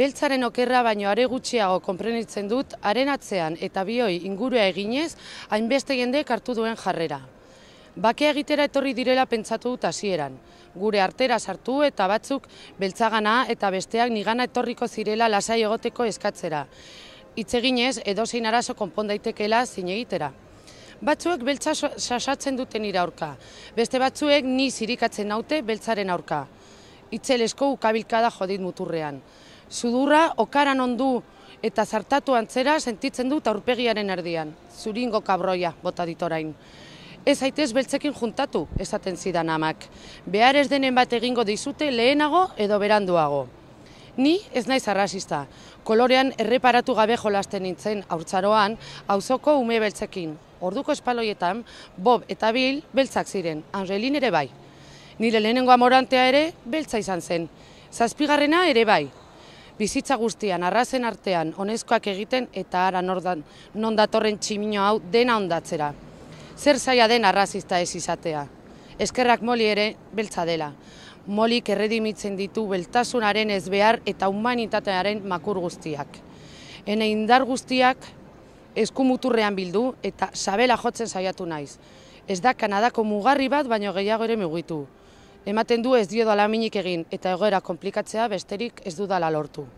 Beltzaren okerra baino are gutxiago konprenitzen dut arenatzean eta bioi ingurua eginez hainbeste jendeek hartu duen jarrera. Bake egitera etorri direla pentsatu dut hasieran. Gure artera sartu eta batzuk beltzagana eta besteak nigana etorriko zirela lasai egoteko eskatzera. Hitz eginez edozein arazo konpon daitekeela zin Batzuek beltza sasatzen duten iraurka, beste batzuek ni zirikatzen naute beltzaren aurka itzelesko ukabilkada jodit muturrean. Sudurra okaran ondu eta zartatu antzera sentitzen dut aurpegiaren erdian, zuringo kabroia bota ditorain. Ez aitez beltzekin juntatu, esaten zidan amak. Behar ez denen bat egingo dizute lehenago edo beranduago. Ni ez naiz arrasista. Kolorean erreparatu gabe jolasten nintzen aurtzaroan, auzoko ume beltzekin. Orduko espaloietan, Bob eta Bill beltzak ziren, Angelin ere bai nire lehenengo amorantea ere beltza izan zen. Zazpigarrena ere bai. Bizitza guztian, arrazen artean, honezkoak egiten eta ara nordan, nondatorren tximino hau dena ondatzera. Zer zaila den arrazista ez izatea. Eskerrak moli ere beltza dela. Molik erredimitzen ditu beltasunaren behar eta humanitatearen makur guztiak. Hene indar guztiak eskumuturrean bildu eta sabela jotzen saiatu naiz. Ez da Kanadako mugarri bat baino gehiago ere mugitu ematen du ez dio minik egin eta egoera komplikatzea besterik ez dudala lortu.